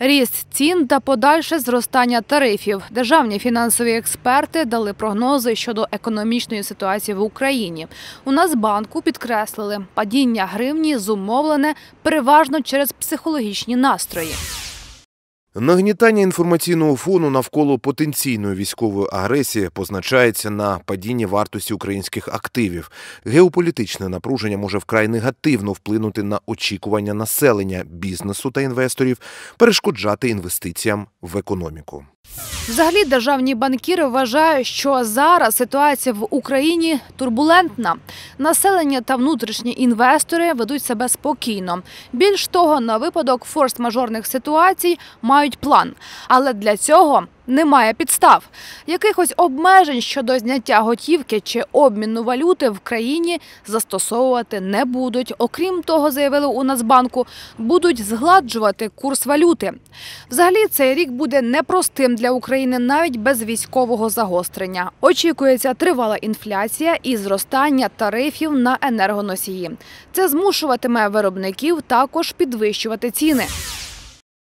Ріст цін та подальше зростання тарифів. Державні фінансові експерти дали прогнози щодо економічної ситуації в Україні. У нас банку підкреслили, падіння гривні зумовлене переважно через психологічні настрої. Нагнітання інформаційного фону навколо потенційної військової агресії позначається на падінні вартості українських активів. Геополітичне напруження може вкрай негативно вплинути на очікування населення, бізнесу та інвесторів, перешкоджати інвестиціям в економіку. Взагалі, державні банкіри вважають, що зараз ситуація в Україні турбулентна. Населення та внутрішні інвестори ведуть себе спокійно. Більш того, на випадок форс-мажорних ситуацій мають план, але для цього немає підстав. Якихось обмежень щодо зняття готівки чи обміну валюти в країні застосовувати не будуть. Окрім того, заявили у Нацбанку, будуть згладжувати курс валюти. Взагалі цей рік буде непростим для України навіть без військового загострення. Очікується тривала інфляція і зростання тарифів на енергоносії. Це змушуватиме виробників також підвищувати ціни.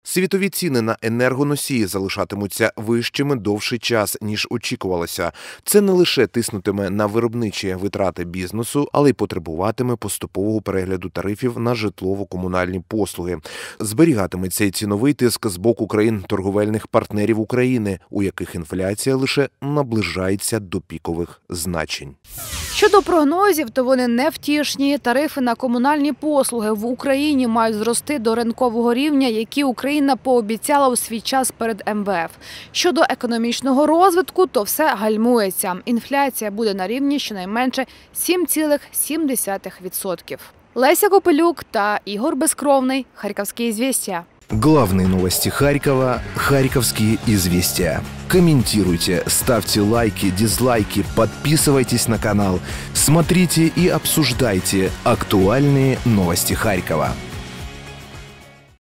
Світові ціни на енергоносії залишатимуться вищими довший час ніж очікувалося. Це не лише тиснутиме на виробничі витрати бізнесу, але й потребуватиме поступового перегляду тарифів на житлово-комунальні послуги. Зберігатиметься і ціновий тиск з боку країн торговельних партнерів України, у яких інфляція лише наближається до пікових значень. Щодо прогнозів, то вони невтішні. Тарифи на комунальні послуги в Україні мають зрости до ринкового рівня, які Україна Каргіна пообіцяла у свій час перед МВФ. Щодо економічного розвитку, то все гальмується. Інфляція буде на рівні щонайменше 7,7%. Леся Копелюк та Ігор Безкровний. Харківські звістя. Главные новости Харькова – Харьковские известия. Комментируйте, ставьте лайки, дизлайки, подписывайтесь на канал, смотрите и обсуждайте актуальные новости Харькова.